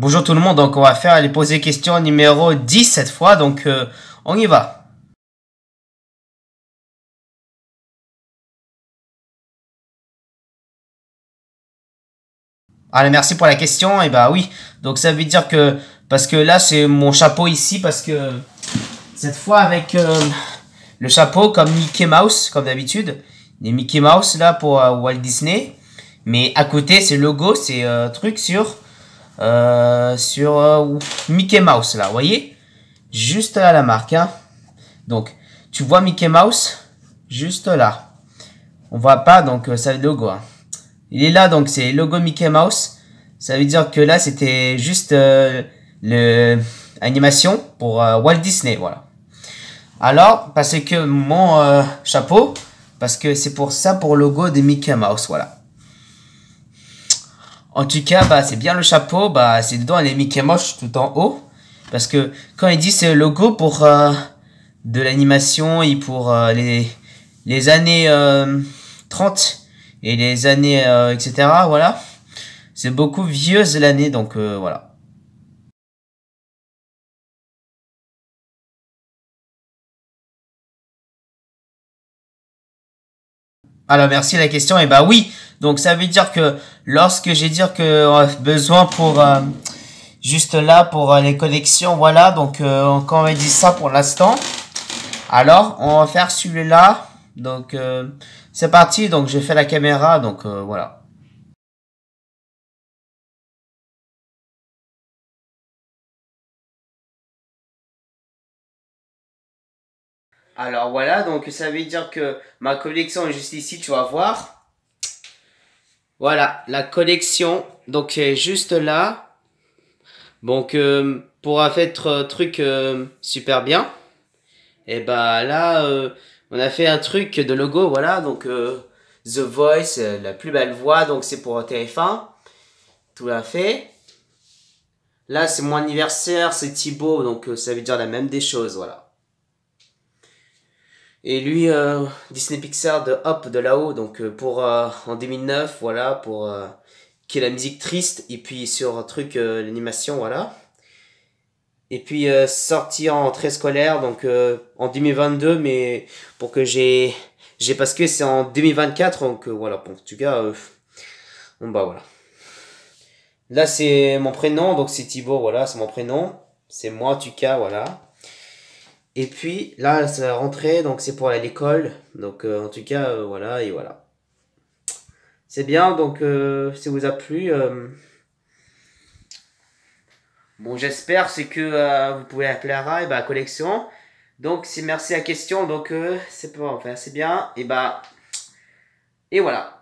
Bonjour tout le monde, donc on va faire les poser question numéro 10 cette fois, donc euh, on y va. Allez, merci pour la question, et eh bah ben oui, donc ça veut dire que, parce que là c'est mon chapeau ici, parce que cette fois avec euh, le chapeau comme Mickey Mouse, comme d'habitude, les Mickey Mouse là pour euh, Walt Disney, mais à côté c'est logo, c'est truc sur euh, sur euh, Mickey Mouse là, vous voyez Juste là la marque. Hein donc, tu vois Mickey Mouse juste là. On voit pas, donc euh, ça le logo. Hein. Il est là, donc c'est logo Mickey Mouse. Ça veut dire que là, c'était juste l'animation le animation pour Walt Disney, voilà. Alors, parce que mon chapeau, parce que c'est pour ça, pour logo de Mickey Mouse, voilà. En tout cas, bah, c'est bien le chapeau. Bah, c'est dedans, les Mickey Moche tout en haut. Parce que quand il dit c'est le logo pour euh, de l'animation et pour euh, les, les années 30 euh, et les années, etc. Voilà. C'est beaucoup vieux l'année, donc voilà. Alors bah, bah, merci la question. Et bah oui. Donc ça veut dire que lorsque j'ai dit que on euh, a besoin pour euh, juste là pour euh, les connexions, voilà. Donc on quand on dit ça pour l'instant, alors on va faire celui-là. Donc c'est parti. Donc j'ai fait la caméra. Donc voilà. Alors voilà, donc ça veut dire que ma collection est juste ici, tu vas voir. Voilà, la collection, donc est juste là. Donc euh, pour faire un euh, truc euh, super bien. Et bah là, on a fait un truc de logo, voilà, donc The Voice, la plus belle voix, donc c'est pour TF1. Tout à fait. Là, c'est mon anniversaire, c'est Thibaut, donc ça veut dire la même des choses, voilà. Et lui, euh, Disney Pixar de Hop de là-haut, donc euh, pour euh, en 2009, voilà, pour qui est la musique triste, et puis sur un truc, l'animation, voilà. Et puis sorti en très scolaire, donc en 2022, mais pour que j'ai. j'ai parce que c'est en 2024, donc voilà, bon, en tout bon, bah voilà. Là, c'est mon prénom, donc c'est Thibaut, voilà, c'est mon prénom. C'est moi, en cas, voilà. Et puis là, c'est la rentrée, donc c'est pour aller à l'école. Donc euh, en tout cas, euh, voilà, et voilà. C'est bien, donc euh, si ça vous a plu. Bon, j'espère, c'est que vous pouvez appeler à et bah, collection. Donc, c'est merci à question, donc c'est pour, enfin, c'est bien, et bah, et voilà.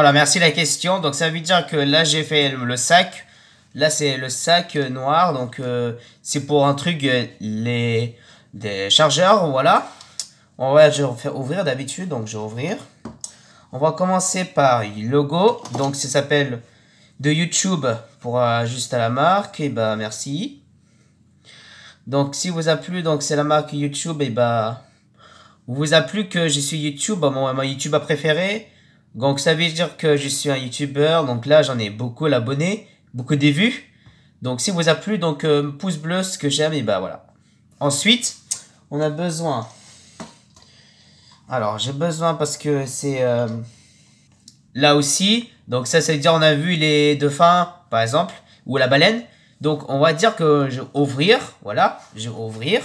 Voilà, merci la question. Donc ça veut dire que là j'ai fait le sac. Là c'est le sac euh, noir. Donc euh, c'est pour un truc euh, les des chargeurs. Voilà. On va je vais ouvrir d'habitude. Donc je vais ouvrir. On va commencer par le logo. Donc ça s'appelle de YouTube pour juste à la marque. Et eh bah ben, merci. Donc si vous a plu, donc c'est la marque YouTube. Et eh bah ben, vous a plu que je suis YouTube, mon YouTube a préféré. Donc ça veut dire que je suis un youtubeur, donc là j'en ai beaucoup d'abonnés, beaucoup des vues. Donc si vous a plu, donc euh, pouce bleu, ce que j'aime, et bah voilà. Ensuite, on a besoin... Alors j'ai besoin parce que c'est... Euh, là aussi, donc ça, ça veut dire on a vu les dauphins, par exemple, ou la baleine. Donc on va dire que je vais ouvrir, voilà, je vais ouvrir.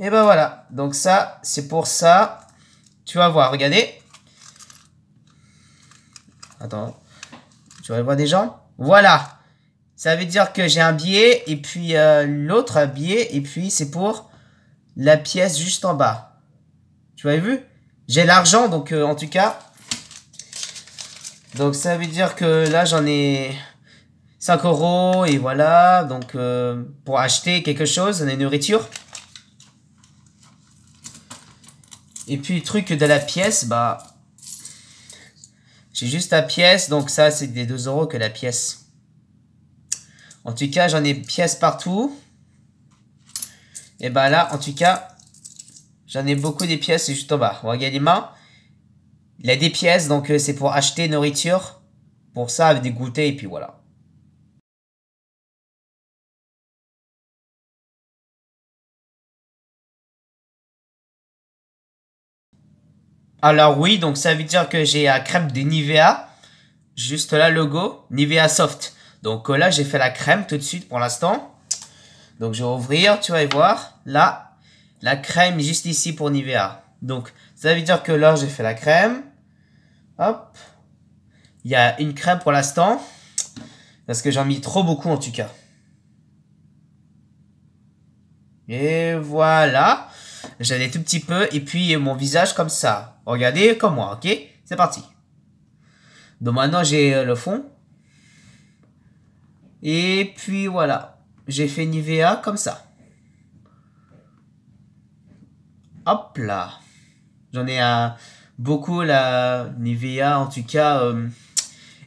Et ben voilà, donc ça, c'est pour ça. Tu vas voir, regardez, Attends. Tu voir des gens Voilà. Ça veut dire que j'ai un billet et puis euh, l'autre billet et puis c'est pour la pièce juste en bas. Tu avais vu J'ai l'argent donc euh, en tout cas. Donc ça veut dire que là j'en ai 5 euros et voilà. Donc euh, pour acheter quelque chose, des nourritures. Et puis le truc de la pièce, bah c'est juste la pièce, donc ça, c'est des 2 euros que la pièce. En tout cas, j'en ai pièces partout. Et bah ben là, en tout cas, j'en ai beaucoup des pièces, juste en bas. Regardez Il a des pièces, donc euh, c'est pour acheter nourriture. Pour ça, avec des goûters, et puis voilà. Alors oui, donc ça veut dire que j'ai la crème de Nivea. Juste là, logo, Nivea Soft. Donc euh, là, j'ai fait la crème tout de suite pour l'instant. Donc je vais ouvrir, tu vas y voir. Là, la crème juste ici pour Nivea. Donc ça veut dire que là, j'ai fait la crème. Hop. Il y a une crème pour l'instant. Parce que j'en ai mis trop beaucoup en tout cas. Et voilà. J'en ai tout petit peu. Et puis mon visage comme ça. Regardez comme moi, ok C'est parti. Donc maintenant, j'ai euh, le fond. Et puis voilà. J'ai fait Nivea comme ça. Hop là. J'en ai euh, beaucoup la Nivea en tout cas. Euh,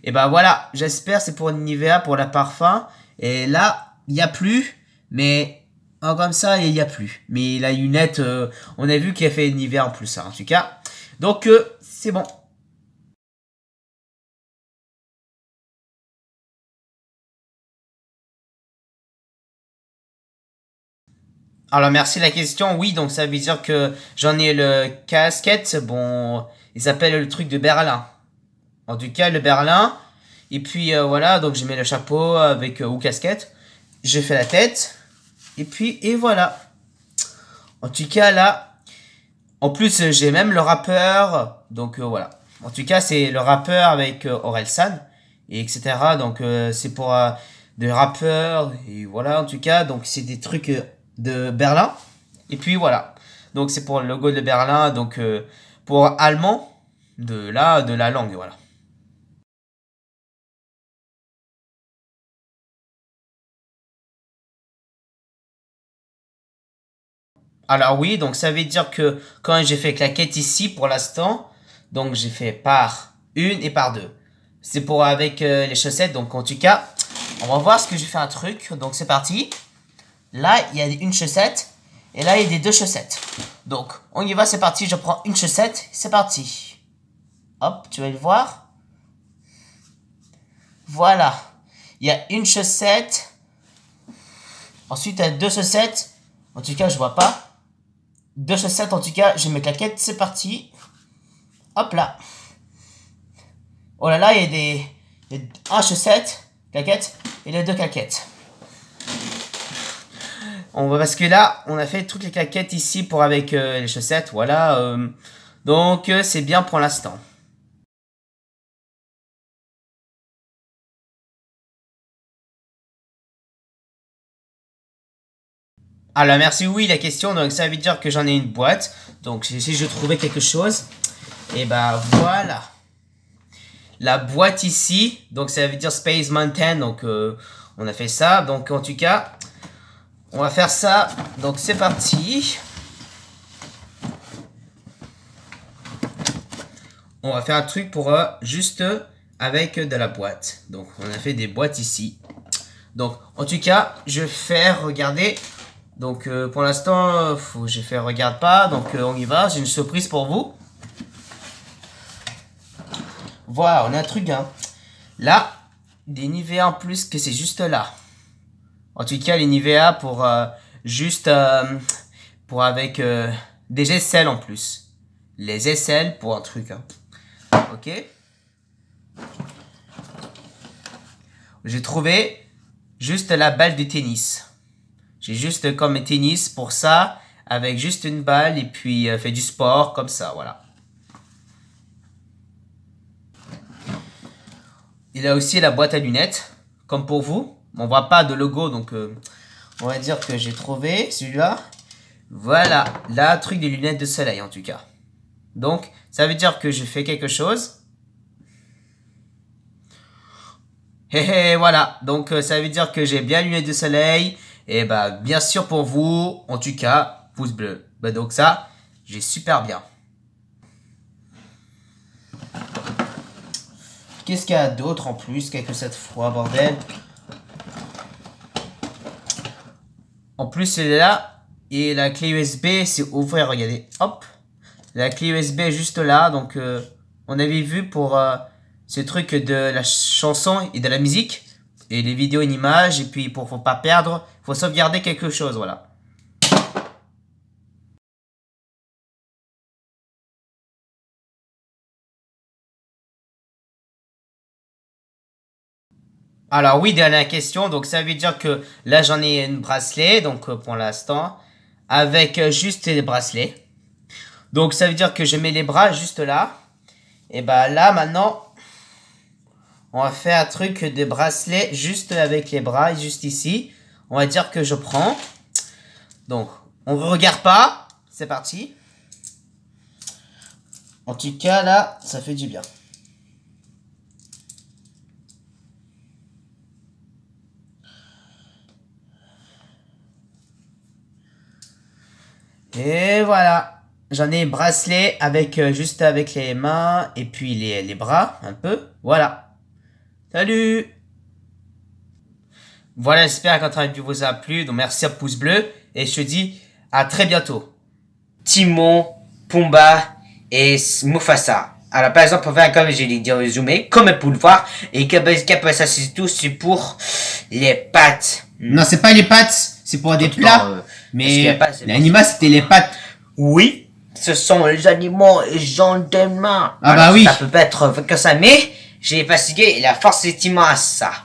et ben voilà, j'espère c'est pour Nivea pour la parfum. Et là, il n'y a plus. Mais comme ça, il n'y a plus. Mais la lunette, on a vu qu'il a fait Nivea en plus. Hein, en tout cas, donc, euh, c'est bon. Alors, merci la question. Oui, donc ça veut dire que j'en ai le casquette. Bon, ils appellent le truc de Berlin. En tout cas, le Berlin. Et puis, euh, voilà, donc j'ai mets le chapeau avec euh, ou casquette. J'ai fait la tête. Et puis, et voilà. En tout cas, là, en plus, euh, j'ai même le rappeur. Donc euh, voilà. En tout cas, c'est le rappeur avec Orelsan euh, et etc. Donc c'est pour des rappeurs et voilà. En tout cas, donc c'est des trucs de Berlin. Et puis voilà. Donc c'est pour le logo de Berlin. Donc pour allemand de là de la langue voilà. Alors oui, donc ça veut dire que quand j'ai fait claquette ici pour l'instant, donc j'ai fait par une et par deux. C'est pour avec euh, les chaussettes, donc en tout cas, on va voir ce que j'ai fait un truc. Donc c'est parti. Là, il y a une chaussette et là, il y a des deux chaussettes. Donc, on y va, c'est parti, je prends une chaussette, c'est parti. Hop, tu vas le voir. Voilà. Il y a une chaussette. Ensuite, il y a deux chaussettes. En tout cas, je vois pas. Deux chaussettes, en tout cas, j'ai mes claquettes, c'est parti. Hop là. Oh là là, il y a des... Il y a un chaussette, claquette, et les deux claquettes. On va parce que là, on a fait toutes les claquettes ici pour avec euh, les chaussettes, voilà. Euh. donc, euh, c'est bien pour l'instant. Alors merci, oui, la question, donc ça veut dire que j'en ai une boîte. Donc si je trouvais quelque chose, et ben voilà. La boîte ici, donc ça veut dire Space Mountain, donc euh, on a fait ça. Donc en tout cas, on va faire ça. Donc c'est parti. On va faire un truc pour euh, juste avec de la boîte. Donc on a fait des boîtes ici. Donc en tout cas, je vais faire, regardez, donc euh, pour l'instant, j'ai fait regarde pas, donc euh, on y va, j'ai une surprise pour vous. Voilà, on a un truc, hein. Là, des Nivea en plus que c'est juste là. En tout cas, les Nivea pour euh, juste, pour avec des aisselles en plus. Les aisselles pour un truc, hein. Ok J'ai trouvé juste la balle de tennis. J'ai juste comme tennis pour ça, avec juste une balle et puis euh, fait du sport comme ça, voilà. Il a aussi la boîte à lunettes, comme pour vous. On voit pas de logo, donc euh, on va dire que j'ai trouvé celui-là. Voilà, là, truc des lunettes de soleil en tout cas. Donc, ça veut dire que je fais quelque chose. Et voilà, donc euh, ça veut dire que j'ai bien lunettes de soleil, et eh bah, ben, bien sûr pour vous, en tout cas, pouce bleu. Ben, donc ça, j'ai super bien. Qu'est-ce qu'il y a d'autre en plus quest cette fois, bordel En plus, est là et la clé USB, c'est ouvrir. regardez. Hop La clé USB juste là, donc euh, on avait vu pour euh, ce truc de la chanson et de la musique, et les vidéos et images, et puis pour ne pas perdre, faut sauvegarder quelque chose, voilà. Alors oui, dernière question. Donc ça veut dire que là j'en ai une bracelet, donc euh, pour l'instant, avec euh, juste les bracelets. Donc ça veut dire que je mets les bras juste là. Et bah là maintenant, on va faire un truc de bracelet juste avec les bras, juste ici. On va dire que je prends. Donc, on ne regarde pas. C'est parti. En tout cas, là, ça fait du bien. Et voilà. J'en ai bracelet avec euh, juste avec les mains et puis les, les bras un peu. Voilà. Salut voilà, j'espère que tu vous a plu. Donc merci à pouce bleu et je te dis à très bientôt. Timon, Pumba et Mufasa. Alors par exemple, on comme je l'ai dit résumé, comme pour le voir, et ça c'est tout, c'est pour les pattes. Non, c'est pas les pattes, c'est pour des plats. Euh, mais l'animal c'était les pattes. Oui, ce sont les animaux gentiment. Ah bah oui. Ça peut pas être que ça, mais j'ai fatigué la force est immense à ça.